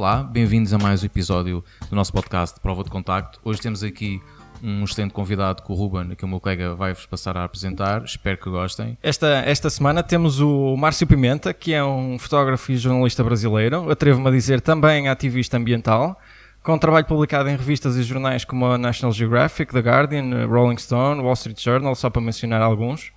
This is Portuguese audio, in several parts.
Olá, bem-vindos a mais um episódio do nosso podcast de Prova de Contacto. Hoje temos aqui um excelente convidado com o Ruben, que o meu colega vai-vos passar a apresentar. Espero que gostem. Esta, esta semana temos o Márcio Pimenta, que é um fotógrafo e jornalista brasileiro, atrevo-me a dizer também ativista ambiental, com trabalho publicado em revistas e jornais como a National Geographic, The Guardian, Rolling Stone, Wall Street Journal, só para mencionar alguns.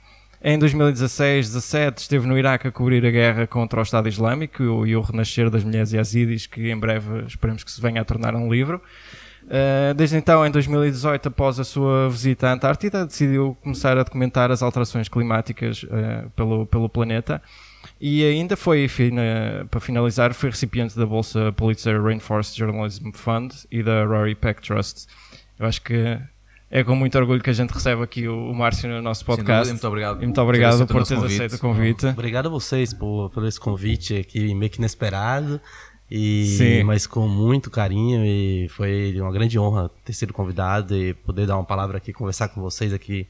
Em 2016, 17, esteve no Iraque a cobrir a guerra contra o Estado Islâmico e o renascer das mulheres yazidis, que em breve esperemos que se venha a tornar um livro. Eh, desde então, em 2018, após a sua visita à Antártida, decidiu começar a documentar as alterações climáticas eh, pelo, pelo planeta e ainda foi, para finalizar, foi recipiente da Bolsa Pulitzer Rainforest Journalism Fund e da Rory Peck Trust. Eu acho que é com muito orgulho que a gente recebe aqui o, o Márcio no nosso podcast. Sim, muito obrigado. E muito obrigado por, ter aceito o convite. Obrigado a vocês por, por esse convite aqui, meio que inesperado. E, Sim. Mas com muito carinho e foi uma grande honra ter sido convidado e poder dar uma palavra aqui, conversar com vocês aqui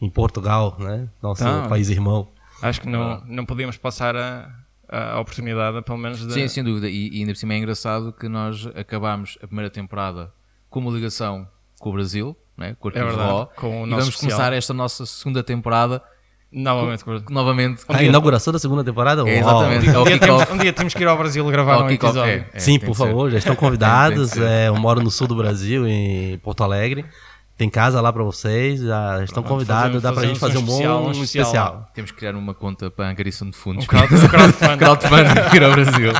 em Portugal, né? Nosso então, país irmão. Acho que não, não podíamos passar a, a oportunidade, pelo menos. De... Sim, sem dúvida. E, e ainda por cima é engraçado que nós acabámos a primeira temporada com uma ligação com o Brasil, né? é verdade, Com o nosso e vamos especial. começar esta nossa segunda temporada. Novamente, com, novamente. a inauguração da segunda temporada? É, exatamente. É um, dia temos, um, dia temos, que ir ao Brasil gravar é um episódio. É, é, Sim, por favor, ser. já estão convidados. É, eu moro no sul do Brasil, em Porto Alegre. Tem casa lá para vocês, já estão convidados, dá para a gente fazer um, um especial, bom um especial. especial. Temos que criar uma conta para a angariação de fundos. crowdfunding. crowdfunding Brasil.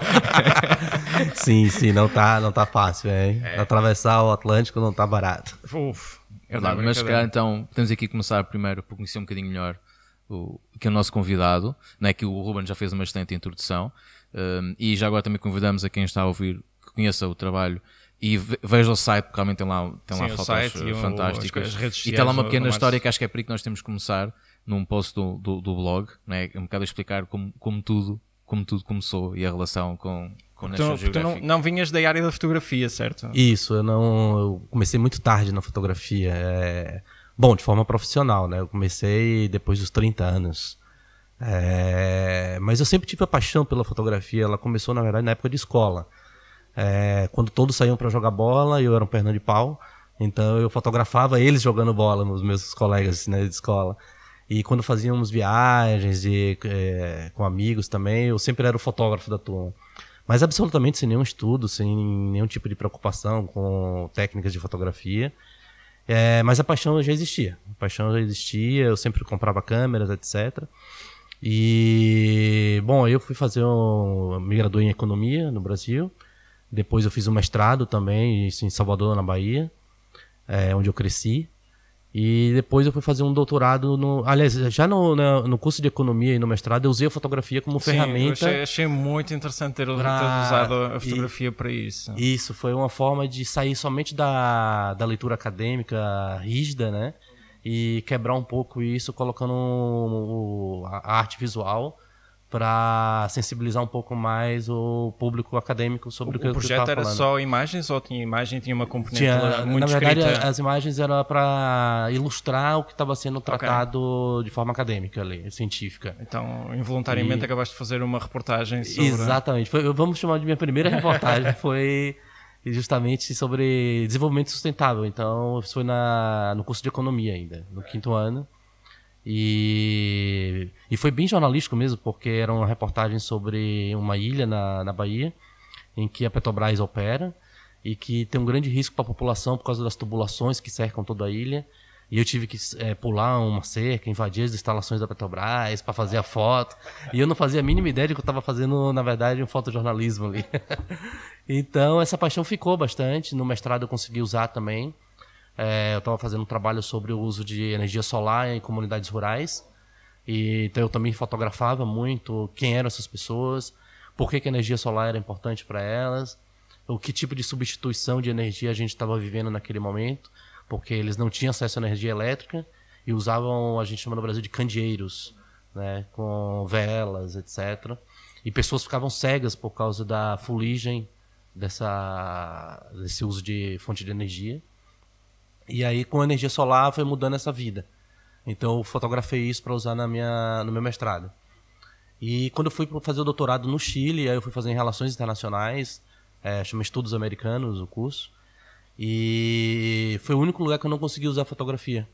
sim, sim, não está não tá fácil, hein? Atravessar o Atlântico não está barato. Uf. É mas se calhar então podemos aqui começar primeiro por conhecer um bocadinho melhor o, que é o nosso convidado, né, que o Ruben já fez uma excelente introdução um, e já agora também convidamos a quem está a ouvir que conheça o trabalho e veja o site, porque realmente tem lá, tem Sim, lá fotos fantásticas. O, e tem lá uma pequena história que acho que é por aí que nós temos que começar num post do, do, do blog, né, um bocado a explicar como, como tudo como tudo começou e a relação com, então, tu não, não, vinhas da área da fotografia, certo? Isso, eu não. Eu comecei muito tarde na fotografia. É, bom, de forma profissional, né? Eu comecei depois dos 30 anos. É, mas eu sempre tive a paixão pela fotografia. Ela começou, na verdade, na época de escola. É, quando todos saíam para jogar bola, eu era um perna de pau. Então eu fotografava eles jogando bola, os meus colegas né, de escola. E quando fazíamos viagens e, é, com amigos também, eu sempre era o fotógrafo da turma. Mas absolutamente sem nenhum estudo, sem nenhum tipo de preocupação com técnicas de fotografia. É, mas a paixão já existia. A paixão já existia, eu sempre comprava câmeras, etc. E, bom, eu fui fazer um. me graduei em economia no Brasil. Depois eu fiz um mestrado também, em Salvador, na Bahia, é, onde eu cresci. E depois eu fui fazer um doutorado no. Aliás, já no, né, no curso de economia e no mestrado, eu usei a fotografia como Sim, ferramenta. Eu achei, achei muito interessante ter, pra... usado a fotografia para isso. Isso, foi uma forma de sair somente da, da leitura acadêmica rígida, né? E quebrar um pouco isso, colocando o, a arte visual para sensibilizar um pouco mais o público acadêmico sobre o, o que o projeto era falando. só imagens ou tinha imagem tinha uma componente tinha, muito na verdade escrita. as imagens era para ilustrar o que estava sendo tratado okay. de forma acadêmica ali científica então involuntariamente e... acabaste de fazer uma reportagem sobre... exatamente foi, vamos chamar de minha primeira reportagem foi justamente sobre desenvolvimento sustentável então isso foi na no curso de economia ainda no quinto ano e, e foi bem jornalístico mesmo, porque era uma reportagem sobre uma ilha na, na Bahia, em que a Petrobras opera e que tem um grande risco para a população por causa das tubulações que cercam toda a ilha. E eu tive que é, pular uma cerca, invadir as instalações da Petrobras para fazer a foto. E eu não fazia a mínima ideia de que eu estava fazendo, na verdade, um fotojornalismo ali. então, essa paixão ficou bastante. No mestrado eu consegui usar também. É, eu estava fazendo um trabalho sobre o uso de energia solar em comunidades rurais. E, então eu também fotografava muito quem eram essas pessoas, por que, que a energia solar era importante para elas, o que tipo de substituição de energia a gente estava vivendo naquele momento, porque eles não tinham acesso à energia elétrica e usavam, a gente chama no Brasil de candeeiros, né, com velas, etc. E pessoas ficavam cegas por causa da fuligem dessa, desse uso de fonte de energia. E aí, com a energia solar, foi mudando essa vida. Então, eu fotografei isso para usar na minha, no meu mestrado. E quando eu fui fazer o doutorado no Chile, aí eu fui fazer em Relações Internacionais, é, chama Estudos Americanos o curso. E foi o único lugar que eu não consegui usar fotografia.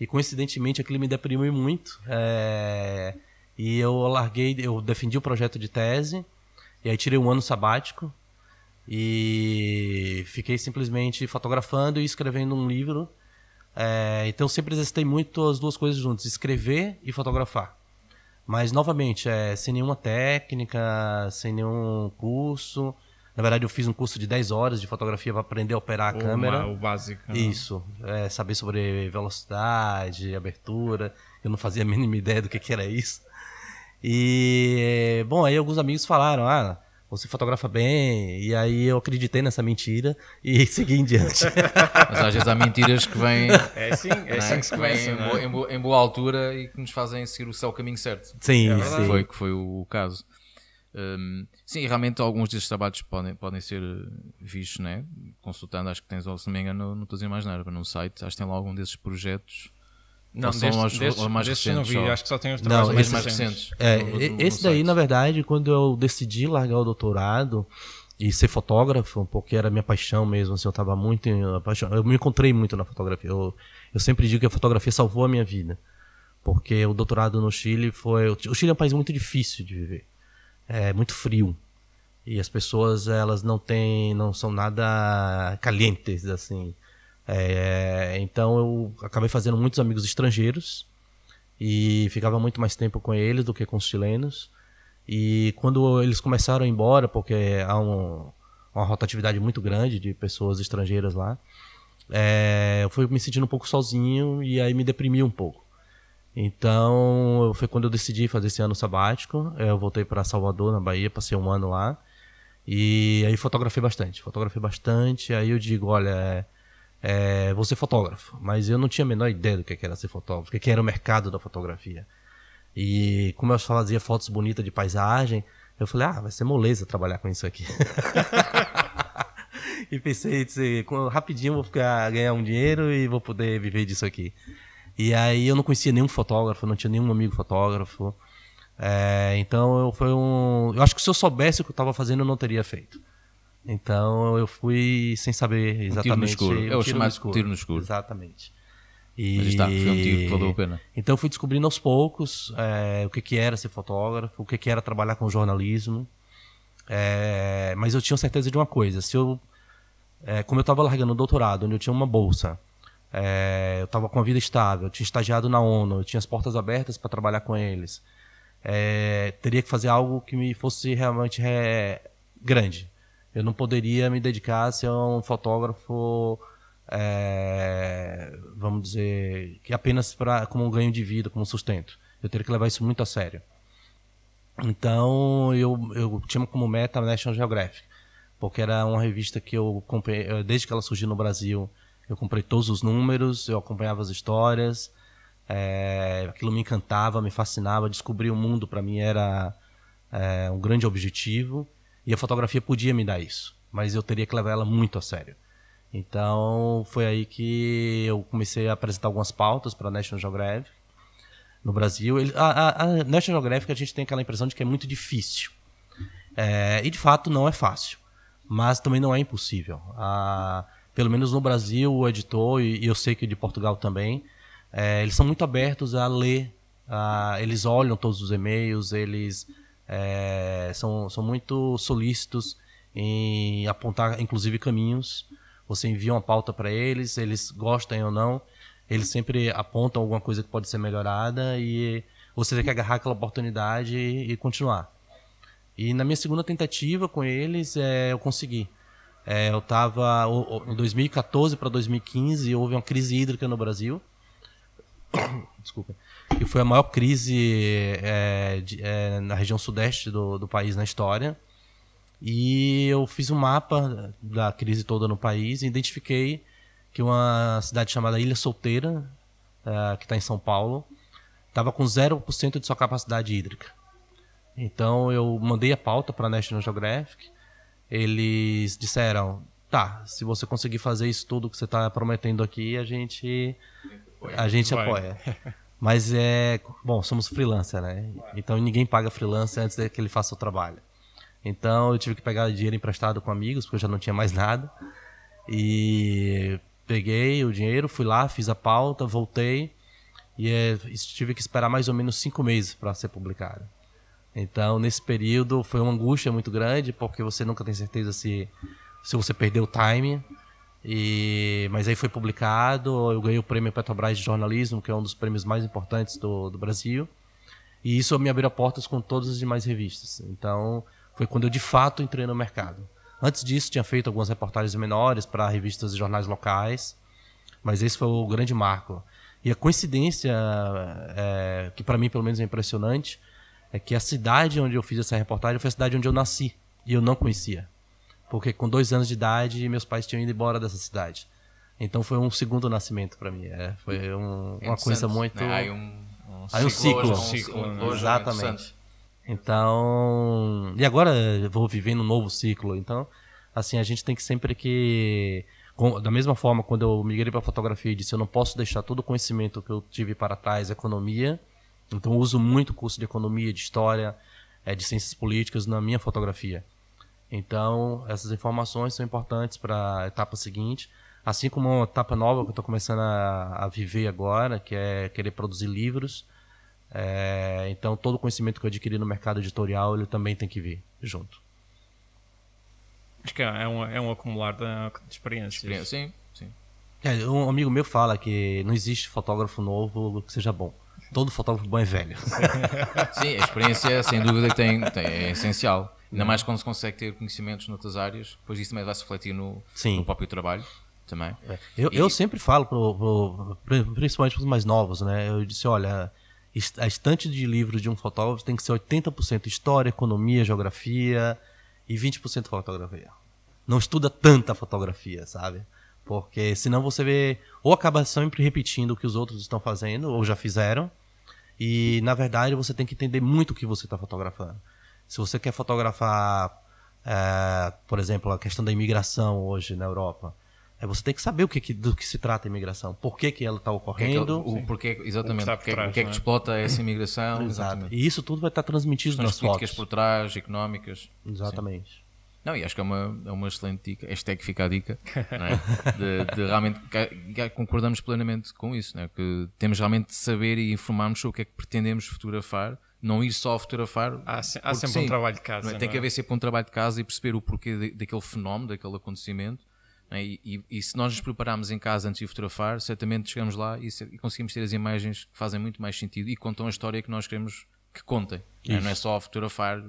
E coincidentemente aquilo me deprimiu muito. É... E eu larguei, eu defendi o projeto de tese, e aí tirei um ano sabático, e fiquei simplesmente fotografando e escrevendo um livro. É, então eu sempre exercitei muito as duas coisas juntas, escrever e fotografar. Mas, novamente, é, sem nenhuma técnica, sem nenhum curso. Na verdade, eu fiz um curso de 10 horas de fotografia para aprender a operar a câmera. o básico. Né? Isso. É, saber sobre velocidade, abertura. Eu não fazia a mínima ideia do que, que era isso. E, bom, aí alguns amigos falaram, ah, você fotografa bem. E aí eu acreditei nessa mentira e segui em diante. Mas às vezes há mentiras que vêm. É sim, é né? que, que vêm em, é? em, boa altura e que nos fazem seguir o caminho certo. Sim, é sim. Foi que foi o, caso. Um, sim, realmente alguns desses trabalhos podem, podem ser vistos, né? Consultando, acho que tens, se não me engano, não estou a dizer mais nada, mas num site, acho que tem lá algum desses projetos não, são destes, os, destes, mais destes recentes. Não vi, só. acho que só tem os não, mais, mais recentes. É, no, no, esse no daí, site. na verdade, quando eu decidi largar o doutorado e ser fotógrafo, porque era minha paixão mesmo, assim, eu estava muito apaixonado, eu me encontrei muito na fotografia. Eu, eu sempre digo que a fotografia salvou a minha vida, porque o doutorado no Chile foi, o Chile é um país muito difícil de viver. É muito frio. E as pessoas, elas não têm, não são nada calientes assim. É, então eu acabei fazendo muitos amigos estrangeiros e ficava muito mais tempo com eles do que com os chilenos. E quando eles começaram a ir embora, porque há um, uma rotatividade muito grande de pessoas estrangeiras lá, é, eu fui me sentindo um pouco sozinho e aí me deprimi um pouco. Então foi quando eu decidi fazer esse ano sabático. Eu voltei para Salvador, na Bahia, passei um ano lá. E aí fotografei bastante, fotografei bastante. Aí eu digo, olha, é, vou ser fotógrafo. Mas eu não tinha a menor ideia do que é era ser fotógrafo, o é que era o mercado da fotografia. E como eu fazia fotos bonitas de paisagem, eu falei, ah, vai ser moleza trabalhar com isso aqui. e pensei, rapidinho vou ficar, ganhar um dinheiro e vou poder viver disso aqui. E aí eu não conhecia nenhum fotógrafo, não tinha nenhum amigo fotógrafo. É, então eu foi um. Eu acho que se eu soubesse o que eu estava fazendo, eu não teria feito. Então eu fui sem saber exatamente. Um tiro no escuro. Um é o tiro no escuro. Exatamente. E... Mas está, foi um tiro que valeu a pena. Então eu fui descobrindo aos poucos é, o que, que era ser fotógrafo, o que, que era trabalhar com jornalismo. É, mas eu tinha certeza de uma coisa: se eu. É, como eu estava largando o doutorado, onde eu tinha uma bolsa, eu estava com a vida estável, eu tinha estagiado na ONU, eu tinha as portas abertas para trabalhar com eles. teria que fazer algo que me fosse realmente grande, eu não poderia me dedicar a ser um fotógrafo, é, vamos dizer, que apenas pra, como um ganho de vida, como um sustento. Eu teria que levar isso muito a sério. Então, eu, eu tinha como meta a National Geographic, porque era uma revista que eu comprei, eh, desde que ela surgiu no Brasil, eu comprei todos os números, eu acompanhava as histórias, é, aquilo me encantava, me fascinava, descobrir o mundo para mim era é, um grande objetivo. E a fotografia podia me dar isso, mas eu teria que levar ela muito a sério. Então foi aí que eu comecei a apresentar algumas pautas para a National Geographic no Brasil. Ele, a, a, National Geographic a gente tem aquela impressão de que é muito difícil. É, e de fato não é fácil, mas também não é impossível. A, pelo menos no Brasil, o editor, e, e eu sei que de Portugal também, é, eles são muito abertos a ler, a, eles olham todos os e-mails, eles é, são, são muito solícitos em apontar, inclusive, caminhos. Você envia uma pauta para eles, eles gostam ou não, eles sempre apontam alguma coisa que pode ser melhorada e você tem que agarrar aquela oportunidade e, e continuar. E na minha segunda tentativa com eles, é, eu consegui. É, eu estava em 2014 para 2015 houve uma crise hídrica no Brasil. Desculpa e foi a maior crise é, de, é, na região sudeste do, do país na história. E eu fiz um mapa da crise toda no país e identifiquei que uma cidade chamada Ilha Solteira, é, que está em São Paulo, estava com 0% de sua capacidade hídrica. Então eu mandei a pauta para a National Geographic. Eles disseram: tá, se você conseguir fazer isso tudo que você está prometendo aqui, a gente, a gente apoia. Mas é. Bom, somos freelancer, né? Então ninguém paga freelancer antes de que ele faça o trabalho. Então eu tive que pegar dinheiro emprestado com amigos, porque eu já não tinha mais nada. E peguei o dinheiro, fui lá, fiz a pauta, voltei. E é, tive que esperar mais ou menos cinco meses para ser publicado. Então, nesse período, foi uma angústia muito grande, porque você nunca tem certeza se, se você perdeu o time, e, mas aí foi publicado, eu ganhei o prêmio Petrobras de jornalismo, que é um dos prêmios mais importantes do, do Brasil. E isso me abriu portas com todas as demais revistas. Então, foi quando eu de fato entrei no mercado. Antes disso, tinha feito algumas reportagens menores para revistas e jornais locais, mas esse foi o grande marco. E a coincidência, é, que para mim pelo menos é impressionante, é que a cidade onde eu fiz essa reportagem foi a cidade onde eu nasci e eu não conhecia. Porque com dois anos de idade, meus pais tinham ido embora dessa cidade. Então foi um segundo nascimento para mim. É, foi um, uma coisa né? muito. Né? Aí um, um Aí um ciclo. ciclo um, né? Exatamente. Então. E agora eu vou vivendo um novo ciclo. Então, assim, a gente tem que sempre que. da mesma forma, quando eu migrei para fotografia e disse, eu não posso deixar todo o conhecimento que eu tive para trás, economia. Então, eu uso muito curso de economia, de história, é, de ciências políticas na minha fotografia. Então, essas informações são importantes para a etapa seguinte, assim como uma etapa nova que eu estou começando a, a, viver agora, que é querer produzir livros. É, então, todo o conhecimento que eu adquiri no mercado editorial, ele também tem que vir junto. Acho que é, é um, é um acumular de é experiências. Experiência, sim. sim. É, um amigo meu fala que não existe fotógrafo novo que seja bom. Todo fotógrafo bom é velho. Sim, a experiência, sem dúvida, tem, tem, é essencial. Ainda mais quando se consegue ter conhecimentos noutras áreas, pois isso também vai se refletir no, no próprio trabalho também. É. Eu, e... eu sempre falo, pro, pro, principalmente para os mais novos, né? Eu disse, olha, a estante de livros de um fotógrafo tem que ser 80% história, economia, geografia e 20% fotografia. Não estuda tanta fotografia, sabe? Porque senão você vê ou acaba sempre repetindo o que os outros estão fazendo ou já fizeram. E na verdade você tem que entender muito o que você está fotografando. Se você quer fotografar, é, por exemplo, a questão da imigração hoje na Europa, é você tem que saber o que, que, do que se trata a imigração, por que, que ela está é ocorrendo. Que o, exatamente, o que, trás, é que é? explota essa imigração. Exato. E isso tudo vai estar transmitido nas políticas fotos. por trás, económicas. Exatamente. Sim. Não, e acho que é uma, é uma excelente dica, é que fica a dica, é? de, de, realmente concordamos plenamente com isso, é? que temos realmente de saber e informarmos sobre o que é que pretendemos fotografar não ir só fotografar. Há, se, há sempre sim, um trabalho de é? casa. É? Tem é? que haver sempre um trabalho de casa e perceber o porquê de, daquele fenómeno, daquele acontecimento. É? E, e, e, se nós nos prepararmos em casa antes de fotografar, certamente chegamos lá e, se, e, conseguimos ter as imagens que fazem muito mais sentido e contam a história que nós queremos que contem. Não é, é só fotografar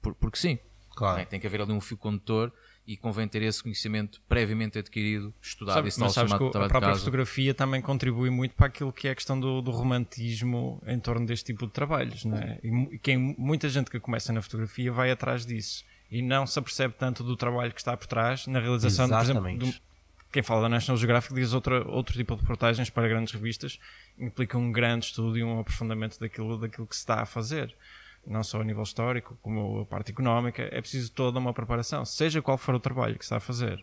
por, porque sim. Claro. É? Tem que haver ali um fio condutor e convém ter esse conhecimento previamente adquirido, estudado Sabe, e mas sabes que a própria fotografia também contribui muito para aquilo que é a questão do, do romantismo em torno deste tipo de trabalhos, não é? E quem, muita gente que começa na fotografia vai atrás disso e não se apercebe tanto do trabalho que está por trás na realização, Exatamente. por exemplo, do, quem fala da National Geographic diz outra, outro tipo de reportagens para grandes revistas, implica um grande estudo e um aprofundamento daquilo, daquilo que se está a fazer não só a nível histórico, como a parte económica, é preciso toda uma preparação, seja qual for o trabalho que está a fazer.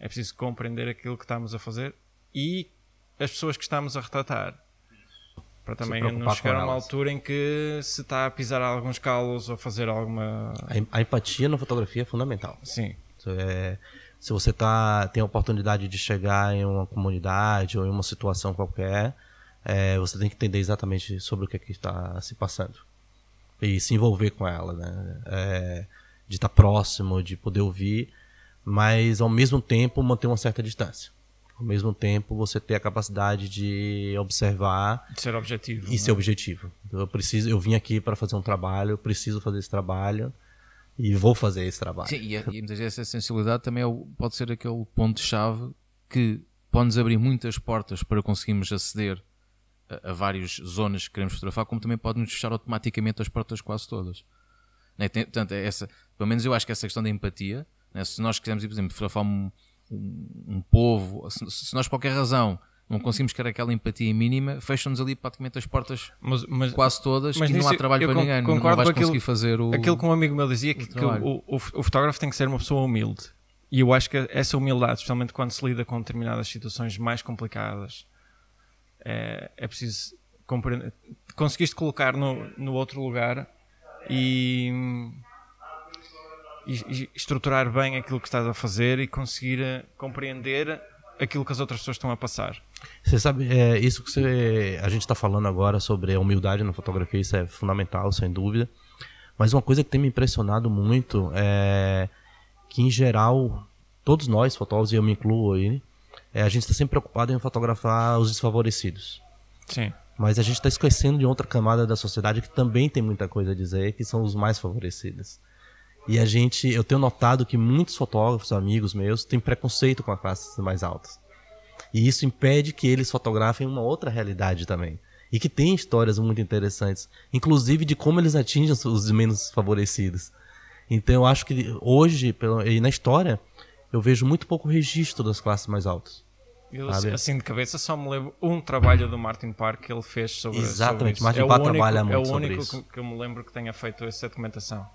É preciso compreender aquilo que estamos a fazer e as pessoas que estamos a retratar. Para também não chegar a uma altura em que se está a pisar alguns calos ou fazer alguma. A empatia na fotografia é fundamental. Sim. É, se você tá, tem a oportunidade de chegar em uma comunidade ou em uma situação qualquer, é, você tem que entender exatamente sobre o que, é que está se passando e se envolver com ela, né? É, de estar tá próximo, de poder ouvir, mas ao mesmo tempo manter uma certa distância. Ao mesmo tempo você ter a capacidade de observar de ser objetivo, e né? ser objetivo. Eu preciso, eu vim aqui para fazer um trabalho, eu preciso fazer esse trabalho e vou fazer esse trabalho. Sim, e, e muitas vezes essa sensibilidade também é pode ser aquele ponto chave que pode nos abrir muitas portas para conseguirmos aceder a, várias zonas que queremos fotografar, como também pode nos fechar automaticamente as portas quase todas. Né? Tem, portanto, é essa, pelo menos eu acho que essa questão da empatia, né? se nós quisermos ir, por exemplo, fotografar um, um, um povo, se, se nós por qualquer razão não conseguimos criar aquela empatia mínima, fecham-nos ali praticamente as portas mas, mas, quase todas mas e não há trabalho para ninguém. Concordo não vais com conseguir aquilo, fazer o. Aquilo que um amigo meu dizia, que, o, que o, o, o, fotógrafo tem que ser uma pessoa humilde. E eu acho que essa humildade, especialmente quando se lida com determinadas situações mais complicadas, é, é preciso compreender. Conseguiste colocar no, no outro lugar e, e, estruturar bem aquilo que estás a fazer e conseguir eh, compreender aquilo que as outras pessoas estão a passar. Você sabe, é, isso que você, a gente está falando agora sobre a humildade na fotografia, isso é fundamental, sem dúvida. Mas uma coisa que tem me impressionado muito é que, em geral, todos nós, fotógrafos, e eu me incluo aí, é, a gente está sempre preocupado em fotografar os desfavorecidos. Sim. Mas a gente está esquecendo de outra camada da sociedade que também tem muita coisa a dizer, que são os mais favorecidos. E a gente, eu tenho notado que muitos fotógrafos, amigos meus, têm preconceito com as classes mais altas. E isso impede que eles fotografem uma outra realidade também. E que tem histórias muito interessantes, inclusive de como eles atingem os menos favorecidos. Então eu acho que hoje, e na história, eu vejo muito pouco registro das classes mais altas. Eu, assim, assim de cabeça só me lembro um trabalho do Martin Park que ele fez sobre Exatamente, sobre Martin é Park sobre trabalha muito É o único que, que, eu me lembro que tenha feito essa documentação.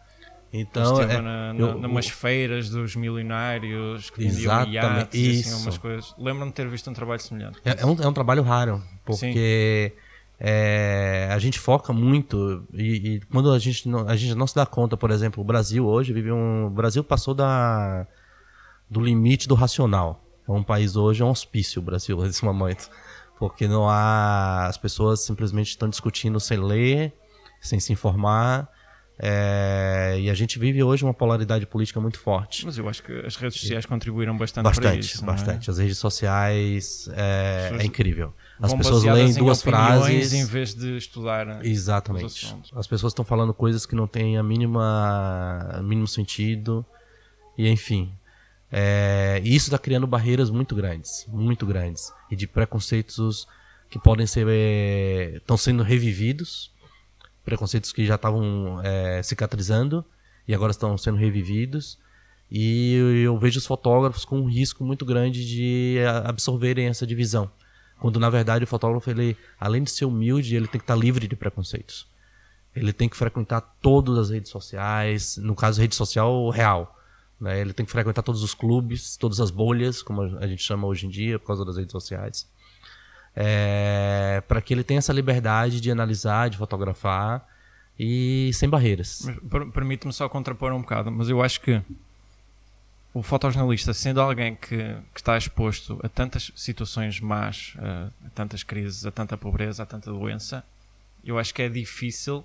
Então, é, na, na, numas eu, feiras dos milionários que vendiam iates e assim, umas coisas. Lembro-me de ter visto um trabalho semelhante. É, é, um, é um trabalho raro, porque é, a gente foca muito e, e, quando a gente, não, a gente não se dá conta, por exemplo, o Brasil hoje vive um. O Brasil passou da, do limite do racional é um país hoje, é um hospício o Brasil nesse momento. Porque não há. As pessoas simplesmente estão discutindo sem ler, sem se informar. É, e a gente vive hoje uma polaridade política muito forte. Mas eu acho que as redes sociais e, contribuíram bastante, bastante para isso. É? Bastante, é? As redes sociais é, é incrível. As pessoas leem duas frases em vez de estudar. Exatamente. As pessoas estão falando coisas que não têm a mínima mínimo sentido. E enfim, é, e isso está criando barreiras muito grandes, muito grandes, e de preconceitos que podem ser estão é, sendo revividos, preconceitos que já estavam é, cicatrizando e agora estão sendo revividos. E eu, eu vejo os fotógrafos com um risco muito grande de é, absorverem essa divisão, quando na verdade o fotógrafo ele, além de ser humilde, ele tem que estar tá livre de preconceitos. Ele tem que frequentar todas as redes sociais, no caso rede social real né? Ele tem que frequentar todos os clubes, todas as bolhas, como a gente chama hoje em dia, por causa das redes sociais. É, para que ele tenha essa liberdade de analisar, de fotografar e sem barreiras. Permite-me só contrapor um bocado, mas eu acho que o fotojornalista, sendo alguém que, que está exposto a tantas situações más, a, a tantas crises, a tanta pobreza, a tanta doença, eu acho que é difícil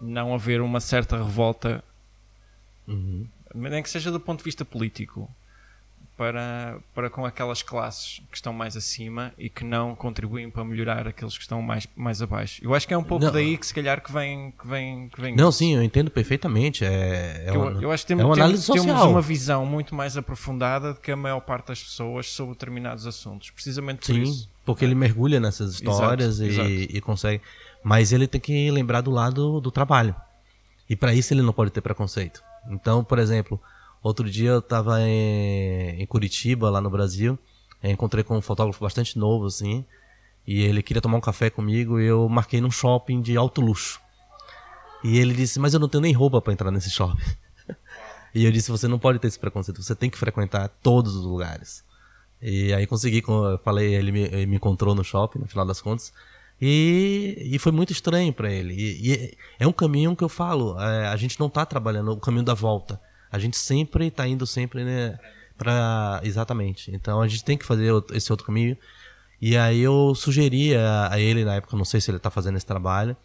não haver uma certa revolta uhum nem que seja do ponto de vista político, para, para com aquelas classes que estão mais acima e que não contribuem para melhorar aqueles que estão mais, mais abaixo. Eu acho que é um pouco não. daí que se calhar que vem. Que vem, que vem não, isso. sim, eu entendo perfeitamente. É, é eu, uma, eu acho que temos, é uma temos, temos, uma visão muito mais aprofundada do que a maior parte das pessoas sobre determinados assuntos, precisamente por sim, isso. porque é. ele mergulha nessas histórias exato, e, exato. e consegue. Mas ele tem que lembrar do lado do trabalho. E para isso ele não pode ter preconceito. Então, por exemplo, outro dia eu estava em, em, Curitiba, lá no Brasil, eh, encontrei com um fotógrafo bastante novo, assim, e ele queria tomar um café comigo e eu marquei num shopping de alto luxo. E ele disse, mas eu não tenho nem roupa para entrar nesse shopping. e eu disse, você não pode ter esse preconceito, você tem que frequentar todos os lugares. E aí consegui, eu falei, ele me, ele me encontrou no shopping, no final das contas, e, e foi muito estranho para ele. E, e, é um caminho que eu falo, é, a gente não está trabalhando o caminho da volta. A gente sempre está indo sempre né, para exatamente. Então a gente tem que fazer esse outro caminho. E aí eu sugeri a, a ele na época, não sei se ele está fazendo esse trabalho,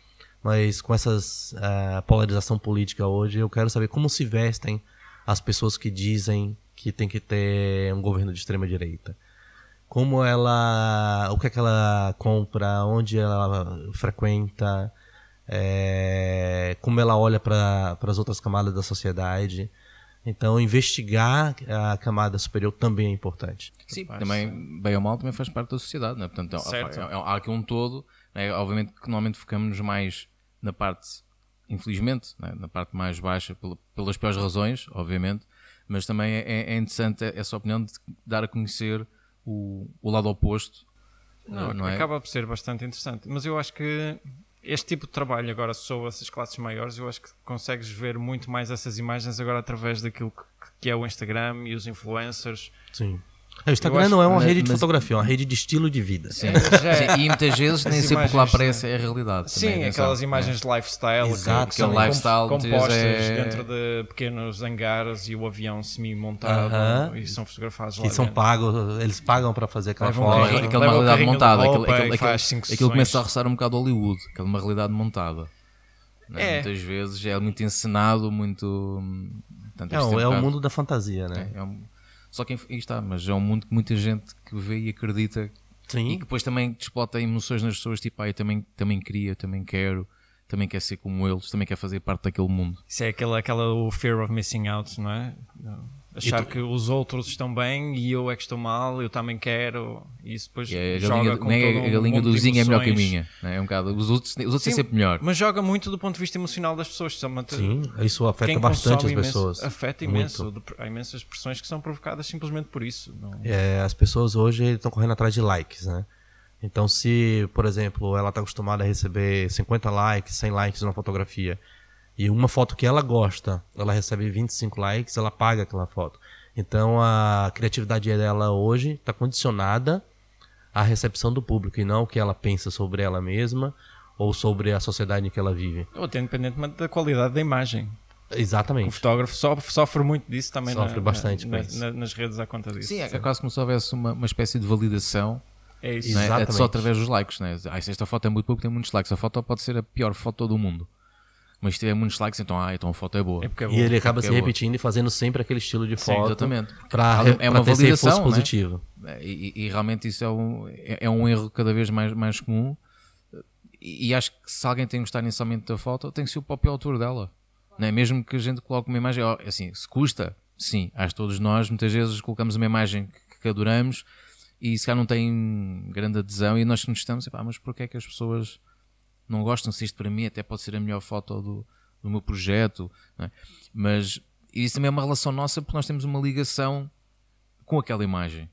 mas com essa uh, é, polarização política hoje, eu quero saber como se vestem as pessoas que dizem que tem que ter um governo de extrema direita como ela, o que, é que ela compra, onde ela frequenta, é, como ela olha para as outras camadas da sociedade. Então, investigar a camada superior também é importante. Sim, Rapaz, também, bem ou mal, também faz parte da sociedade, né? Portanto, é, é, é, há aqui um todo. Né? Obviamente que normalmente ficamos mais na parte, infelizmente, né? na parte mais baixa, pelas piores razões, obviamente, mas também é, é interessante essa opinião de dar a conhecer o, o lado oposto. Não, não é? Acaba por ser bastante interessante. Mas eu acho que este tipo de trabalho agora sobre essas classes maiores, eu acho que consegues ver muito mais essas imagens agora através daquilo que, que é o Instagram e os influencers. Sim. É, o Instagram acho, não é uma mas, rede de mas, fotografia, é uma rede de estilo de vida. Sim, é. sim e muitas vezes nem sempre o que lá aparece é a realidade. Sim, também, né? aquelas imagens de né? lifestyle Exato, que, que são lifestyle compostas é- dentro de pequenos hangares e o avião semi-montado uh -huh. e são fotografados lá. E são pagos, eles pagam para fazer aquela foto. É um carrinho, aquela realidade montada, aquilo, aquilo, aquilo, aquilo começa a roçar um bocado Hollywood, aquela uma realidade montada. Né? É. Muitas vezes é muito encenado, muito. Hum, Tanto não, é o mundo da fantasia, né? É, é um... Só que aí está, mas é um mundo que muita gente que vê e acredita Sim. e que depois também explota emoções nas pessoas, tipo, ah, eu também, também queria, também quero, também quer ser como eles, também quer fazer parte daquele mundo. Isso é aquela, aquela o fear of missing out, não é? Não achar tu... que os outros estão bem e eu é que estou mal, eu também quero, e isso depois e joga do, com nem todo A galinha um do vizinho tipo é melhor que a minha, né? é um bocado, os outros, os outros é Sim, sempre melhor. Mas joga muito do ponto de vista emocional das pessoas. Sim, isso afeta bastante as imenso, pessoas. Afeta imenso, muito. há imensas pressões que são provocadas simplesmente por isso. Não... É, as pessoas hoje estão correndo atrás de likes, né? Então se, por exemplo, ela está acostumada a receber 50 likes, 100 likes numa fotografia e uma foto que ela gosta, ela recebe 25 likes, ela paga aquela foto. Então a criatividade dela hoje está condicionada à recepção do público e não o que ela pensa sobre ela mesma ou sobre a sociedade em que ela vive. Ou até independentemente da qualidade da imagem. Exatamente. O fotógrafo sofre, sofre muito disso também. Sofre na, bastante na, na, nas redes à conta disso. Sim, é, é quase como se houvesse uma, uma espécie de validação é isso. Né? Exatamente. É só através dos likes, né? Ah, esta foto é muito pouco, tem muitos likes. A foto pode ser a pior foto do mundo mas tiver muitos likes, então, ah, então a foto é boa. É é boa e ele acaba é se repetindo e fazendo sempre aquele estilo de foto. Sim, exatamente. Pra, é uma pra validação né? positiva. É, e, e, realmente isso é um, é, é um erro cada vez mais, mais comum. E, e acho que se alguém tem que gostar inicialmente da foto, tem que ser o próprio autor dela. Né? Mesmo que a gente coloque uma imagem, assim, se custa, sim, acho que todos nós muitas vezes colocamos uma imagem que, que adoramos e se calhar não tem grande adesão e nós nos estamos, e pá, mas porquê é que as pessoas não gostam, se isto para mim até pode ser a melhor foto do, do meu projeto, é? mas isso também é uma relação nossa porque nós temos uma ligação com aquela imagem,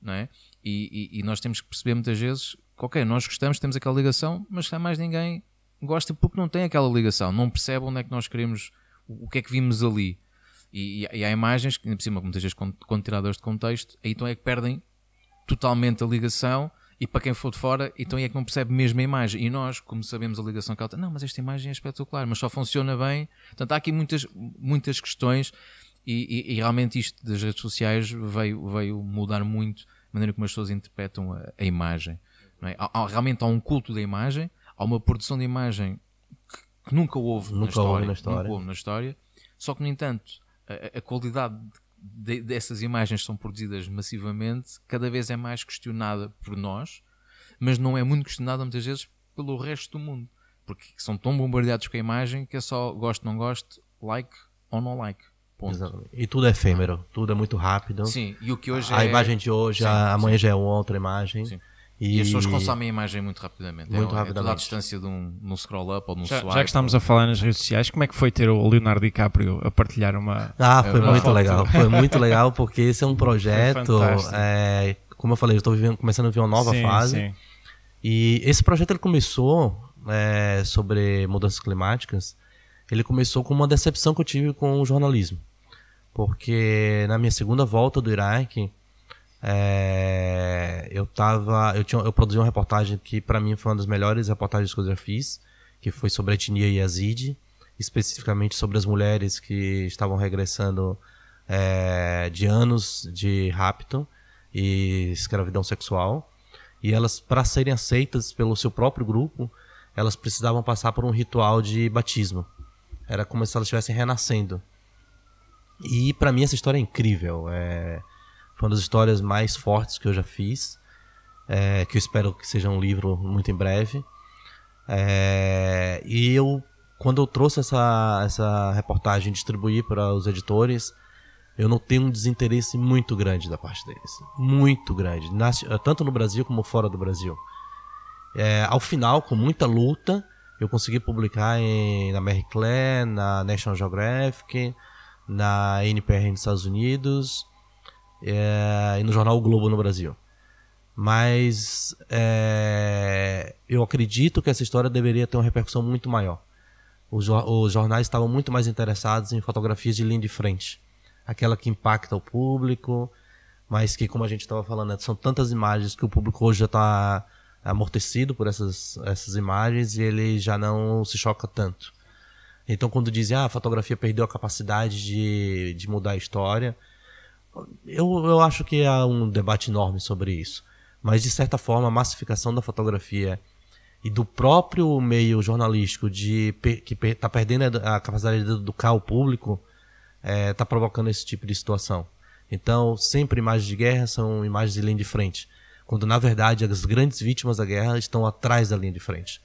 não é? E, e, e, nós temos que perceber muitas vezes que, ok, nós gostamos, temos aquela ligação, mas há mais ninguém gosta porque não tem aquela ligação, não percebe onde é que nós queremos, o, o que é que vimos ali. E, e, há imagens que, por cima, muitas vezes, quando, quando tiradas de contexto, aí então é que perdem totalmente a ligação e para quem for de fora, então é que não percebe mesmo a imagem. E nós, como sabemos a ligação que ela tem, não, mas esta imagem é espetacular, mas só funciona bem. Portanto, há aqui muitas, muitas questões e, e, e realmente isto das redes sociais veio, veio mudar muito a maneira como as pessoas interpretam a, a imagem. É? Há, realmente há um culto da imagem, há uma produção de imagem que, que nunca houve nunca na, história, houve na história. Nunca houve na história. Só que, no entanto, a, a qualidade de, dessas imagens são produzidas massivamente, cada vez é mais questionada por nós, mas não é muito questionada muitas vezes pelo resto do mundo, porque são tão bombardeados com a imagem que é só gosto, não gosto, like ou não like. E tudo é efêmero, tudo é muito rápido. Sim, e o que hoje A é... imagem de hoje, sim, amanhã sim. já é outra imagem. Sim. E, e as pessoas consomem a imagem muito rapidamente. Muito é, é rapidamente. É a distância de um, de um scroll up ou de um já, swipe. Já que estamos ou... a falar nas redes sociais, como é que foi ter o Leonardo DiCaprio a partilhar uma. Ah, foi uma muito foto. legal. Foi muito legal porque esse é um projeto. É, como eu falei, eu estou começando a ver uma nova sim, fase. Sim. E esse projeto ele começou é, sobre mudanças climáticas. Ele começou com uma decepção que eu tive com o jornalismo. Porque na minha segunda volta do Iraque é, eu tava. Eu, tinha, eu produzi uma reportagem que para mim foi uma das melhores reportagens que eu já fiz, que foi sobre a etnia Yazid, especificamente sobre as mulheres que estavam regressando é, de anos de rapto e escravidão sexual. E elas, para serem aceitas pelo seu próprio grupo, elas precisavam passar por um ritual de batismo. Era como se elas estivessem renascendo. E para mim essa história é incrível. É foi uma das histórias mais fortes que eu já fiz. É, que eu espero que seja um livro muito em breve. É, e eu, quando eu trouxe essa, essa reportagem distribuí para os editores, eu notei um desinteresse muito grande da parte deles. Muito grande. Eh, tanto no Brasil como fora do Brasil. É, ao final, com muita luta, eu consegui publicar em, na Marie Claire, na National Geographic, na NPR nos Estados Unidos, é, e no jornal o Globo no Brasil. Mas é, eu acredito que essa história deveria ter uma repercussão muito maior. Os, os jornais estavam muito mais interessados em fotografias de linha de frente aquela que impacta o público, mas que, como a gente estava falando, né, são tantas imagens que o público hoje já está amortecido por essas, essas imagens e ele já não se choca tanto. Então, quando dizem, ah, a fotografia perdeu a capacidade de, de mudar a história, eu, eu acho que há um debate enorme sobre isso. Mas, de certa forma, a massificação da fotografia e do próprio meio jornalístico de que está perdendo a capacidade de educar o público está é, tá provocando esse tipo de situação. Então, sempre imagens de guerra são imagens de linha de frente, quando na verdade as grandes vítimas da guerra estão atrás da linha de frente.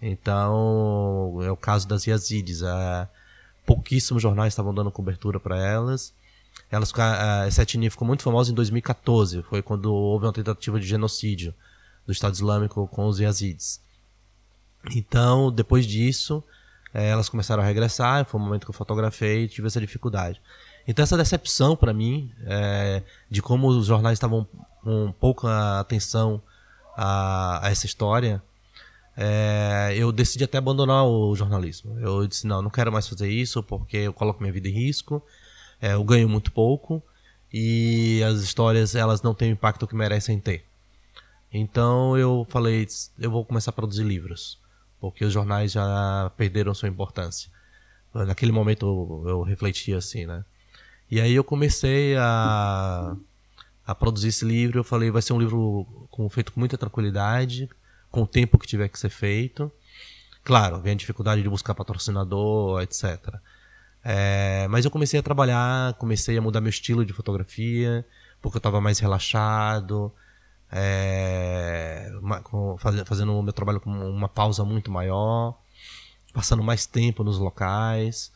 Então, é o caso das Yazidis. É, pouquíssimos jornais estavam dando cobertura para elas elas, essa etnia ficou muito famosa em 2014, foi quando houve uma tentativa de genocídio do Estado Islâmico com os Yazidis. Então, depois disso, é, elas começaram a regressar, foi o um momento que eu fotografei e tive essa dificuldade. Então, essa decepção para mim, é, de como os jornais estavam com pouca atenção a, a essa história, é, eu decidi até abandonar o jornalismo. Eu disse: não, não quero mais fazer isso porque eu coloco minha vida em risco é, eu ganho muito pouco e as histórias elas não têm o impacto que merecem ter. Então eu falei, eu vou começar a produzir livros, porque os jornais já perderam sua importância. Naquele momento eu, eu refleti assim, né? E aí eu comecei a, a produzir esse livro. Eu falei, vai ser um livro com, feito com muita tranquilidade, com o tempo que tiver que ser feito. Claro, vem a dificuldade de buscar patrocinador, etc. É, mas eu comecei a trabalhar, comecei a mudar meu estilo de fotografia, porque eu estava mais relaxado, é, fazendo o meu trabalho com uma pausa muito maior, passando mais tempo nos locais.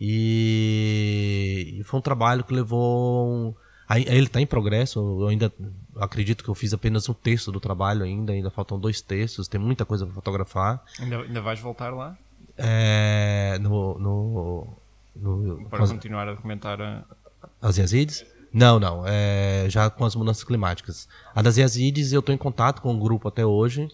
E, foi um trabalho que levou. Ele está em progresso, eu ainda acredito que eu fiz apenas um terço do trabalho ainda, ainda faltam dois terços, tem muita coisa para fotografar. Ainda, ainda vais voltar lá? É, no, no para as, continuar a documentar a... as Yazidis? Não, não. É, já com as mudanças climáticas. A das Yazidis eu estou em contato com o grupo até hoje.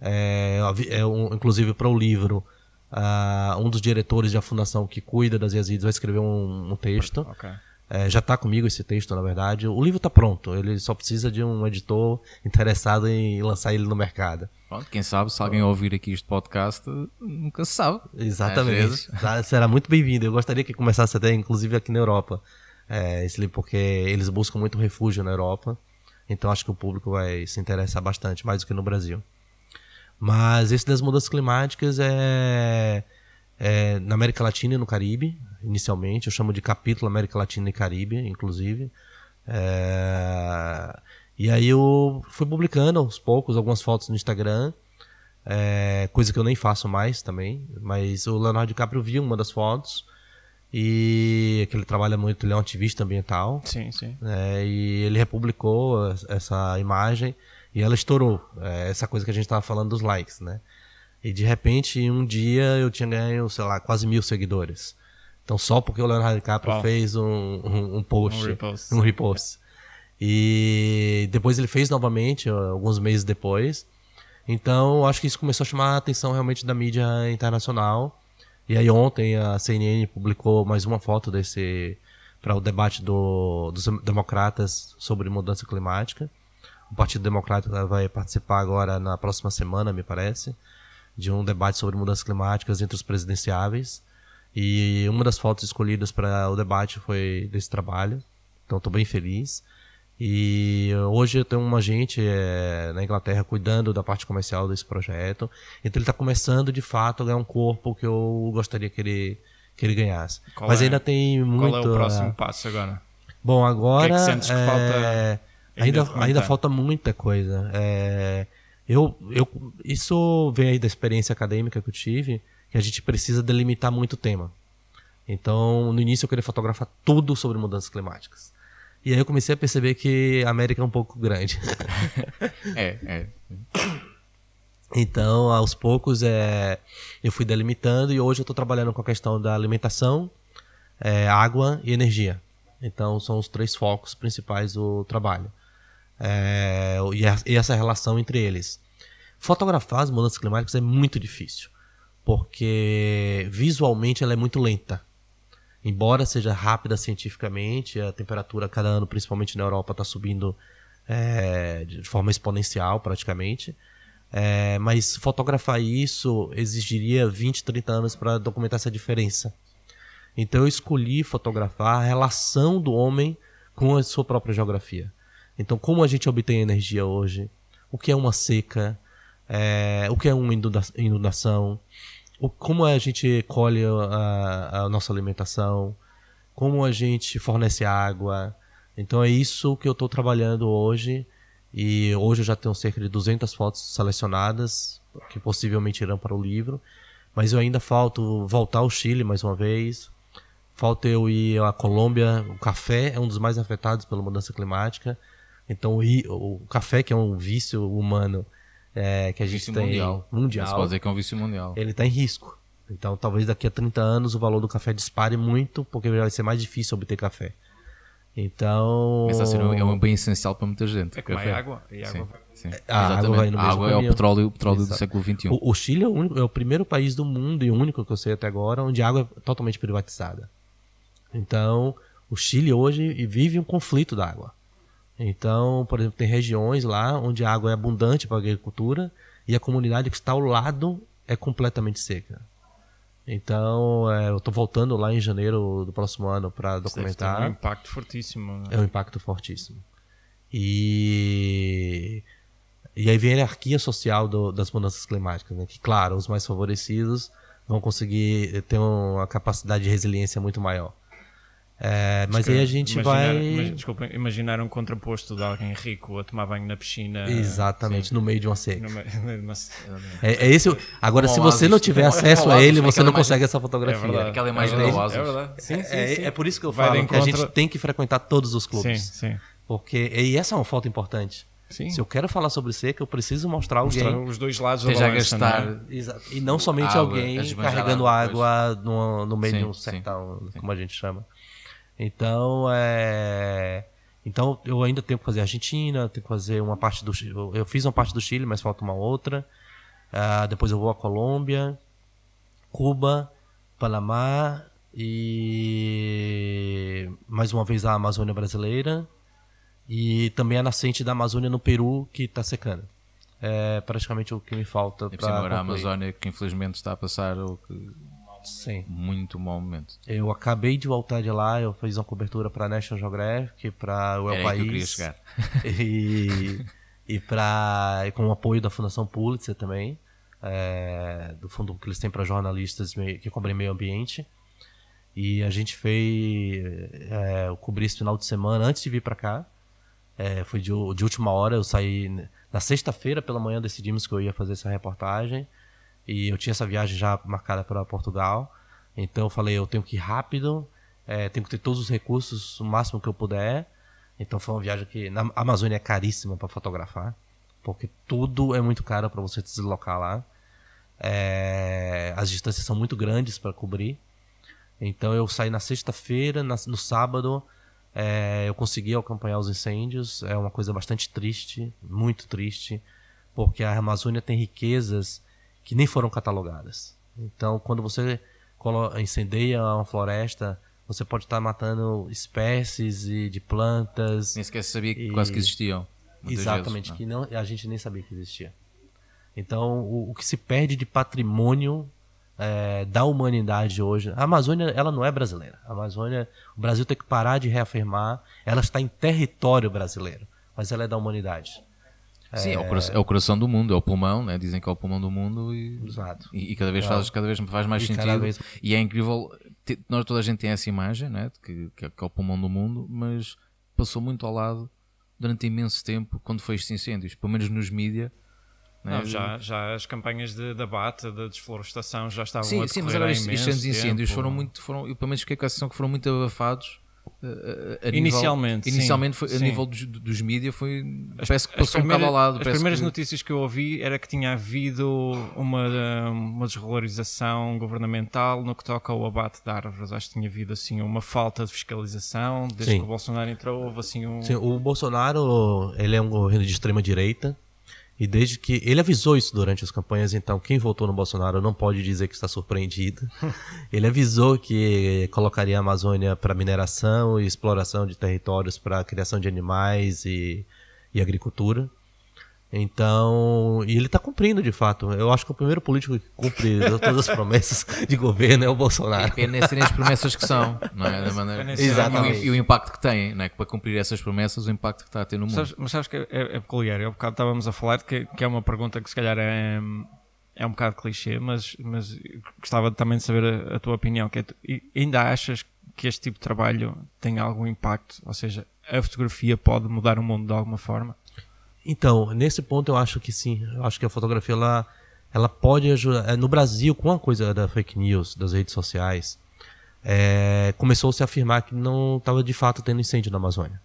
É, é um, inclusive para o livro, uh, um dos diretores da fundação que cuida das Yazidis vai escrever um, um texto. Ok. É, já está comigo esse texto, na verdade. O livro está pronto, ele só precisa de um editor interessado em lançar ele no mercado. Pronto, quem sabe, se alguém ouvir aqui este podcast, nunca se sabe. Né, Exatamente. Tá, será muito bem-vindo. Eu gostaria que começasse até, inclusive, aqui na Europa, é, esse livro, porque eles buscam muito refúgio na Europa. Então acho que o público vai se interessar bastante, mais do que no Brasil. Mas esse das mudanças climáticas é, é na América Latina e no Caribe inicialmente. Eu chamo de capítulo América Latina e Caribe, inclusive. É... E aí eu fui publicando aos poucos algumas fotos no Instagram, é... coisa que eu nem faço mais também. Mas o Leonardo DiCaprio viu uma das fotos e que ele trabalha muito, ele é um ativista ambiental. Sim, sim. É, e ele republicou essa imagem e ela estourou. É, essa coisa que a gente estava falando dos likes, né? E de repente, um dia eu tinha ganho, sei lá, quase mil seguidores. Então, só porque o Leonardo DiCaprio fez um, um, um, post. Um repost. Um repost. E depois ele fez novamente, alguns meses depois. Então, acho que isso começou a chamar a atenção realmente da mídia internacional. E aí ontem a CNN publicou mais uma foto desse para o debate do, dos democratas sobre mudança climática. O Partido Democrata vai participar agora na próxima semana, me parece, de um debate sobre mudanças climáticas entre os presidenciáveis. E uma das fotos escolhidas para o debate foi desse trabalho. Então estou bem feliz. E hoje eu tenho uma gente é, na Inglaterra cuidando da parte comercial desse projeto. Então ele está começando de fato a ganhar um corpo que eu gostaria que ele, que ele ganhasse. Qual Mas é, ainda tem muito. Qual é o próximo passo agora? Bom, agora. O que, é que sentes que é, falta? Ainda, ainda falta muita coisa. É, eu, eu, isso vem aí da experiência acadêmica que eu tive que a gente precisa delimitar muito o tema. Então, no início eu queria fotografar tudo sobre mudanças climáticas. E aí eu comecei a perceber que a América é um pouco grande. é, é. Então, aos poucos, é, eu fui delimitando e hoje eu estou trabalhando com a questão da alimentação, é, água e energia. Então, são os três focos principais do trabalho. É, e, a, e essa relação entre eles. Fotografar as mudanças climáticas é muito difícil porque visualmente ela é muito lenta. Embora seja rápida cientificamente, a temperatura cada ano, principalmente na Europa, está subindo é, de forma exponencial praticamente. É, mas fotografar isso exigiria 20, 30 anos para documentar essa diferença. Então eu escolhi fotografar a relação do homem com a sua própria geografia. Então, como a gente obtém energia hoje? O que é uma seca? É, o que é uma inundação? o, como a gente colhe a, a nossa alimentação, como a gente fornece água. Então é isso que eu estou trabalhando hoje. E hoje eu já tenho cerca de 200 fotos selecionadas, que possivelmente irão para o livro. Mas eu ainda falto voltar ao Chile mais uma vez. Falta eu ir à Colômbia. O café é um dos mais afetados pela mudança climática. Então o café, que é um vício humano, é, que a gente vício tem mundial. mundial. Mas pode dizer que é um vício mundial. Ele está em risco. Então, talvez daqui a 30 anos o valor do café dispare muito, porque vai ser mais difícil obter café. Então. Mas assim, é, é um bem essencial para muita gente. É como café. a água. A água, sim, sim. A água, vai é, no mesmo a água é o petróleo, o petróleo do século XXI. O, o Chile é o, único, é o primeiro país do mundo e o único que eu sei até agora onde a água é totalmente privatizada. Então, o Chile hoje vive um conflito da água. Então, por exemplo, tem regiões lá onde a água é abundante para a agricultura e a comunidade que está ao lado é completamente seca. Então, é, eu estou voltando lá em janeiro do próximo ano para documentar. É um impacto fortíssimo. Né? É um impacto fortíssimo. E, e aí vem a hierarquia social do, das mudanças climáticas, né? que, claro, os mais favorecidos vão conseguir ter uma capacidade de resiliência muito maior. Eh, mas aí a gente imaginar, vai. Mas, desculpa, imaginar um contraposto de alguém rico a tomar banho na piscina. Exatamente, sim. no meio de uma seca. Meio, é, é, esse. Agora, se você não tiver acesso a ele, você não consegue essa fotografia. É verdade. Aquela é imagem é do É, verdade. É, sim, é, sim, é, por isso que eu falo encontro... que a gente tem que frequentar todos os clubes. Sim, sim. Porque, e essa é uma foto importante. Sim. Se eu quero falar sobre seca, eu preciso mostrar alguém. Mostrar os dois lados da gastar né? E não somente água, alguém carregando água no, no meio sim, de um sertão, sim, como a gente chama. Então, é... então eu ainda tenho que fazer Argentina, tenho que fazer uma parte do Chile. Eu fiz uma parte do Chile, mas falta uma outra. Uh, depois eu vou à Colômbia, Cuba, Panamá e mais uma vez a Amazônia brasileira e também a nascente da Amazônia no Peru que está secando. É praticamente o que me falta para. É a Amazônia que infelizmente está a passar o que Sim. Muito mau momento. Eu acabei de voltar de lá, eu fiz uma cobertura para National Geographic, para o El País. Que eu chegar. E, e, para com o apoio da Fundação Pulitzer também, é, do fundo que eles têm para jornalistas que cobrem meio ambiente. E a gente fez. É, eu cobri esse final de semana antes de vir para cá. É, foi de, de última hora, eu saí. Na sexta-feira pela manhã decidimos que eu ia fazer essa reportagem. E eu tinha essa viagem já marcada para Portugal. Então eu falei, eu tenho que ir rápido, é, tenho que ter todos os recursos, o máximo que eu puder. Então foi uma viagem que na Amazônia é caríssima para fotografar, porque tudo é muito caro para você se deslocar lá. É, as distâncias são muito grandes para cobrir. Então eu saí na sexta-feira, no sábado é, eu consegui acompanhar os incêndios. É uma coisa bastante triste, muito triste, porque a Amazônia tem riquezas que nem foram catalogadas. Então, quando você incendeia uma floresta, você pode estar tá matando espécies e de plantas. Nem sequer sabia e... quais que existiam. Exatamente, vezes, né? não. que não, a gente nem sabia que existia. Então, o, o que se perde de patrimônio é, da humanidade hoje. A Amazônia, ela não é brasileira. A Amazônia, o Brasil tem que parar de reafirmar, ela está em território brasileiro, mas ela é da humanidade. Sim, é, é. é, o coração, do mundo, é o pulmão, né? dizem que é o pulmão do mundo e, e, e cada vez claro. faz, cada vez faz mais e sentido. Vez... E é incrível, nós toda a gente tem essa imagem né? que, que, é o pulmão do mundo, mas passou muito ao lado durante imenso tempo quando foi estes incêndios, pelo menos nos mídias. Né? Não, já, já as campanhas de, abate, da de desflorestação já estavam sim, a Sim, mas agora estes incêndios foram muito, foram, eu pelo menos fiquei com a sensação que foram muito abafados a, a inicialmente, nível, inicialmente foi, a sim. nível dos, dos mídias foi as, parece que passou primeiras, um bocado ao lado. As primeiras que... notícias que eu ouvi era que tinha havido uma, uma desregularização governamental no que toca ao abate de árvores. Acho que tinha havido assim uma falta de fiscalização desde sim. que o Bolsonaro entrou. Houve assim um... Sim, o Bolsonaro ele é um governo de extrema direita e desde que ele avisou isso durante as campanhas, então quem votou no Bolsonaro não pode dizer que está surpreendido. ele avisou que colocaria a Amazônia para mineração e exploração de territórios para criação de animais e, e agricultura. Então, e ele está cumprindo de fato. Eu acho que o primeiro político que cumpre todas as promessas de governo é o Bolsonaro. Depende serem as promessas que são, não é? Da maneira... Exatamente. E, e, o impacto que tem, não é? Que para cumprir essas promessas, o impacto que está a ter no mundo. Sabes, mas sabes que é, é peculiar. bocado bocado estávamos a falar que, que é uma pergunta que se calhar é, é um bocado clichê, mas, mas gostava também de saber a, a tua opinião. Que é, tu, ainda achas que este tipo de trabalho tem algum impacto? Ou seja, a fotografia pode mudar o mundo de alguma forma? Então, nesse ponto eu acho que sim. Eu acho que a fotografia ela, ela pode ajudar. É, no Brasil, com a coisa da fake news, das redes sociais, é, começou a se afirmar que não estava de fato tendo incêndio na Amazônia.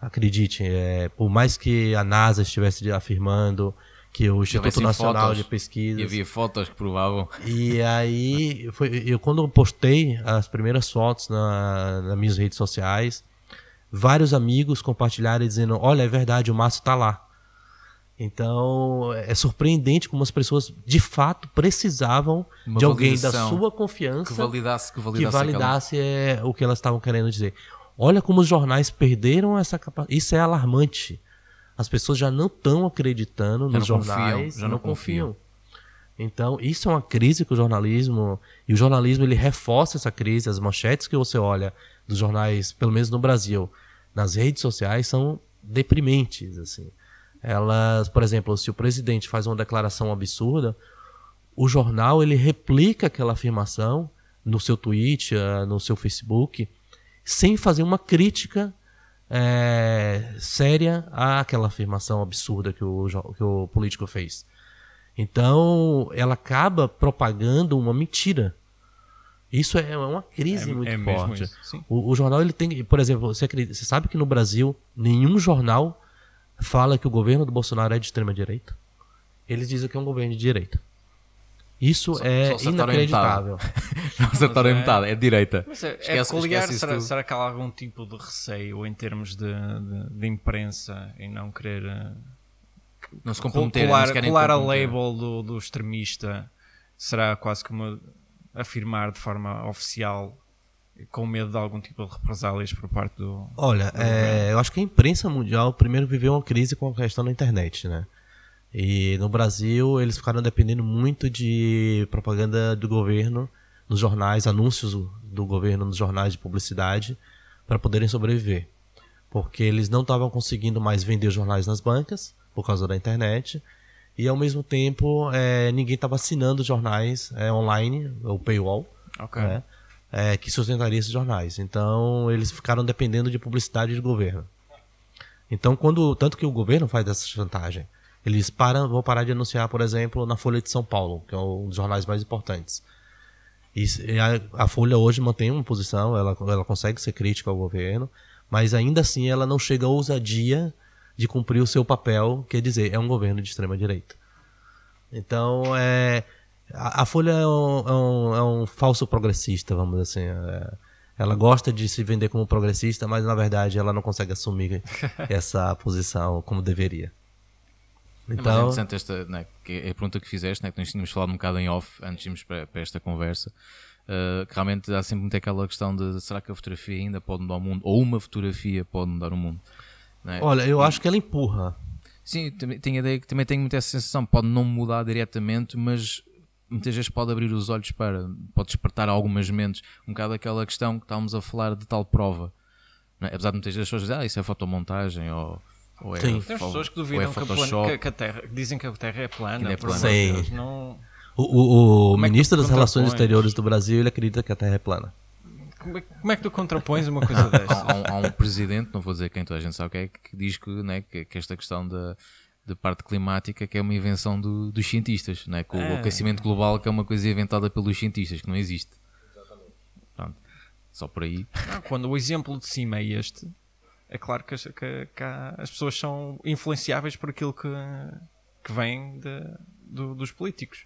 Acredite, é, por mais que a NASA estivesse afirmando que o Instituto Nacional fotos, de Pesquisas. Eu vi fotos que provavam. E aí, foi, eu quando postei as primeiras fotos na, nas minhas redes sociais, vários amigos compartilharam dizendo: olha, é verdade, o Márcio está lá. Então é surpreendente como as pessoas de fato precisavam Uma de alguém da sua confiança que validasse, que validasse, que validasse aquela... é, o que elas estavam querendo dizer. Olha como os jornais perderam essa capacidade. Isso é alarmante. As pessoas já não estão acreditando nos jornais, confiam, já não, não confiam. confiam. Então, isso é uma crise que o jornalismo. E o jornalismo ele reforça essa crise. As manchetes que você olha dos jornais, pelo menos no Brasil, nas redes sociais são deprimentes, assim. Elas, por exemplo, se o presidente faz uma declaração absurda, o jornal ele replica aquela afirmação no seu tweet, no seu Facebook, sem fazer uma crítica é, séria àquela afirmação absurda que o, que o político fez. Então, ela acaba propagando uma mentira. Isso é, é uma crise é, muito é forte. O, o, jornal ele tem, por exemplo, você, acredita, você sabe que no Brasil nenhum jornal fala que o governo do Bolsonaro é de extrema direita. Eles dizem que é um governo de direita. Isso só, é só inacreditável. não acertar é metade, é direita. é, é coligar, será, será, que há algum tipo de receio em termos de, de, de imprensa em não querer eh, não se comprometer, colar, não se colar a label do, do extremista? Será quase que uma afirmar de forma oficial com medo de algum tipo de represálias por parte do. Olha, do é, eu acho que a imprensa mundial primeiro viveu uma crise com a questão da internet, né? E no Brasil eles ficaram dependendo muito de propaganda do governo nos jornais, anúncios do governo nos jornais de publicidade para poderem sobreviver. Porque eles não estavam conseguindo mais vender jornais nas bancas por causa da internet e ao mesmo tempo, é, ninguém estava tá assinando jornais é, online, o paywall, okay. né, é, que sustentaria esses jornais. Então, eles ficaram dependendo de publicidade do governo. Então, quando tanto que o governo faz essa chantagem, eles param, vão parar de anunciar, por exemplo, na Folha de São Paulo, que é um dos jornais mais importantes. E a, a Folha hoje mantém uma posição, ela, ela consegue ser crítica ao governo, mas ainda assim ela não chega à ousadia de cumprir o seu papel, quer dizer, é um governo de extrema direita. Então, é, a, a Folha é um, é, um, é um, falso progressista, vamos assim. É, ela gosta de se vender como progressista, mas na verdade ela não consegue assumir essa posição como deveria. Então... É interessante esta né, a pergunta que fizeste, né, que nós tínhamos falado um bocado em off antes de irmos para, para esta conversa. Uh, que realmente há sempre muito aquela questão de será que a fotografia ainda pode mudar o mundo? Ou uma fotografia pode mudar o mundo? É? Olha, eu acho que ela empurra. Sim, também tenho, também tenho muito essa sensação. Pode não mudar diretamente, mas muitas vezes pode abrir os olhos para, pode despertar algumas mentes. Um bocado aquela questão que estávamos a falar de tal prova. É? Apesar de muitas vezes as pessoas dizerem, ah, isso é fotomontagem ou. ou é, Tem pessoas que é duvidam é que, plana, que, a terra, que dizem que a Terra é plana. É plana. Sim. não... O, o, o é ministro das Relações Exteriores do Brasil ele acredita que a Terra é plana. Como é, como é que tu contrapões uma coisa desta? há, há, um, presidente, não vou dizer quem toda a gente sabe que é, que diz que, né, que, que esta questão da de parte climática que é uma invenção do, dos cientistas, né? com é. o ah. aquecimento global que é uma coisa inventada pelos cientistas, que não existe. Pronto. Só por aí. Não, quando o exemplo de cima é este, é claro que, que, que as pessoas são influenciáveis por aquilo que, que vem de, do, dos políticos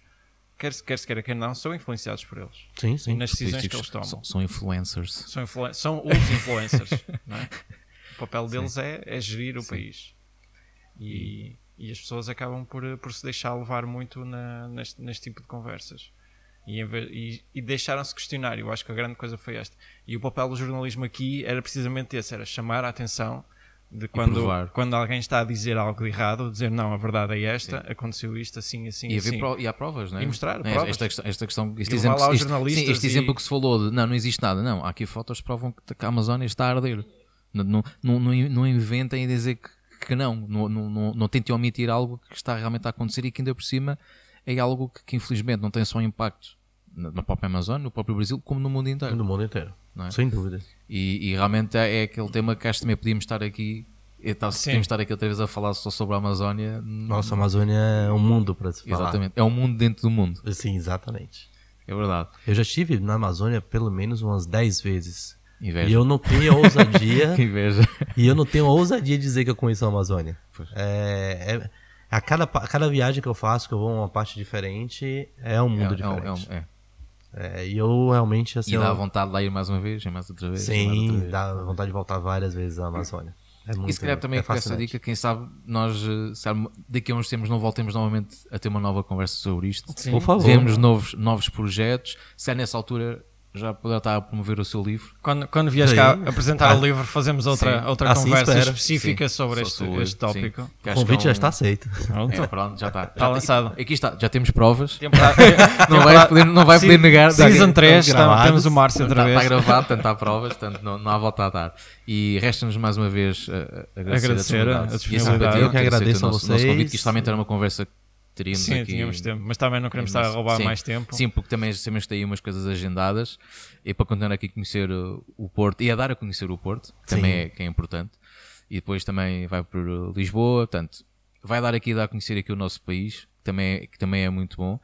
quer, quer se quer, quer não, são influenciados por eles. Sim, sim. nas decisões que eles tomam. São, são influencers. São, são os influencers. é? O papel deles é, é gerir o sim. país. E, e, as pessoas acabam por, por se deixar levar muito na, neste, neste tipo de conversas. E, e, e deixaram-se questionar. Eu acho que a grande coisa foi esta. E o papel do jornalismo aqui era precisamente esse: era chamar a atenção de quando, quando alguém está a dizer algo errado, dizer não, a verdade é esta, sim. aconteceu isto, assim, assim, e assim. Pro, e há provas, não é? E mostrar é provas. Esta, questão, esta questão este, exemplo, lá sim, este e... exemplo que se falou de não, não existe nada, não, há aqui fotos que provam que a Amazónia está a arder. Não, não, não, não inventem dizer que, que não, não, não, não tentem omitir algo que está realmente a acontecer e que ainda por cima é algo que, que infelizmente não tem só impacto na, própria Amazónia no próprio Brasil, como no mundo inteiro. No mundo inteiro, é? sem dúvida. E, e, realmente é, é aquele tema que acho que também podíamos estar aqui. Então, é, tá, se podíamos estar aqui outra vez a falar só sobre a Amazónia. Nossa, a Amazónia é um mundo para se falar. Exatamente, é um mundo dentro do mundo. Sim, exatamente. É verdade. Eu já estive na Amazônia pelo menos umas 10 vezes. Inveja. E eu não tenho a ousadia. que inveja. E eu não tenho a ousadia de dizer que eu conheço a Amazônia. É, é, a, cada, a cada viagem que eu faço, que eu vou a uma parte diferente, é um é, mundo é, diferente. É, é, é, e eu realmente assim. E dá eu... vontade de ir mais uma vez, mais outra vez. Sim, outra vez. dá vontade de voltar várias vezes à Amazônia. É muito, e se calhar também é com essa dica, quem sabe nós eh, sabe, daqui a uns tempos não voltemos novamente a ter uma nova conversa sobre isto. Sim. Por favor. Vemos novos, novos projetos. Se é nessa altura já poderá estar a promover o seu livro. Quando, quando vieres cá apresentar ah, o livro, fazemos outra, sim. outra ah, conversa sim, específica sim. sobre este, este, tópico. O é convite é um... já está aceito. Pronto, é, é. pronto já está. Está lançado. Aqui está, já temos provas. não, vai poder, não vai poder negar. Season 3, tá- temos o Márcio outra tá, tá vez. Está, está gravado, tanto há provas, portanto não, não há volta a dar. E resta-nos mais uma vez agradecer, eh, eh, agradecer a, a disponibilidade. A disponibilidade. Eu que agradeço a vocês. O nosso convite, que isto também era uma conversa teríamos Sim, aqui... tínhamos tempo, mas também não queremos é estar a roubar sim, mais tempo. Sim, porque também temos aí umas coisas agendadas e para continuar aqui a conhecer o Porto e a dar a conhecer o Porto, que também é, que é importante. E depois também vai para Lisboa, portanto, vai dar aqui dar a conhecer aqui o nosso país, que também é, que também é muito bom.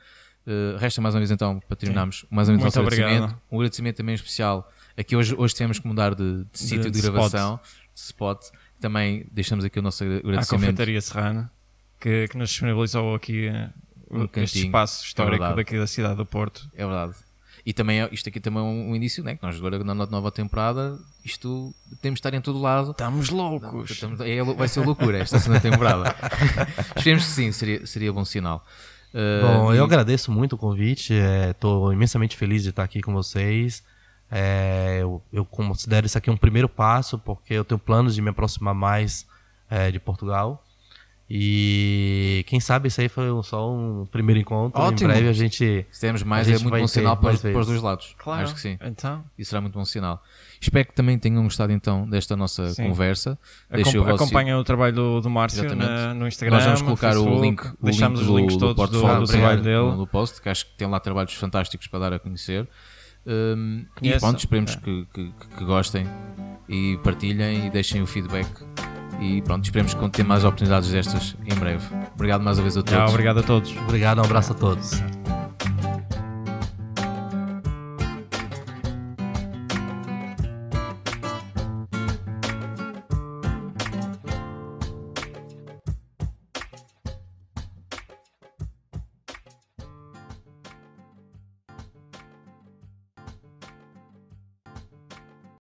Uh, resta mais uma vez então, para terminarmos, sim. mais uma vez muito nosso agradecimento. Um agradecimento também especial. Aqui hoje, hoje tivemos que mudar de, de, de sítio de, de gravação, spot. de spot. Também deixamos aqui o nosso agradecimento. À Confeitaria Serrana que, que nos disponibilizou aqui eh, um este cantinho, espaço histórico é daqui da cidade do Porto. É verdade. E também é, isto aqui também é um, um indício, né? Que nós agora na nova temporada isto temos de estar em todo lado. Estamos loucos. Estamos, é, vai ser loucura esta segunda temporada. Esperemos que sim, seria, seria bom sinal. Uh, bom, e... eu agradeço muito o convite. Estou é, imensamente feliz de estar aqui com vocês. É, eu, eu, considero isso aqui um primeiro passo, porque eu tenho planos de me aproximar mais é, de Portugal. E quem sabe isso aí foi só um primeiro encontro. Ótimo. Em breve a gente. Se temos mais, é muito bom sinal para, os, para, os dois lados. Claro. Acho que sim. Então. Isso será muito bom sinal. Espero que também tenham gostado então desta nossa sim. conversa. acompanha o vosso... Acompanhem o trabalho do, do Márcio na, no Instagram. Nós vamos colocar Facebook, o link, o deixamos link os links todos do, portfólio do, do trabalho dele. No post, que acho que tem lá trabalhos fantásticos para dar a conhecer. Um, e pronto, esperemos é. que, que, que gostem e partilhem e deixem o feedback e pronto, esperemos que ter mais oportunidades destas em breve. Obrigado mais uma vez a todos. obrigado a todos. Obrigado, um abraço a todos.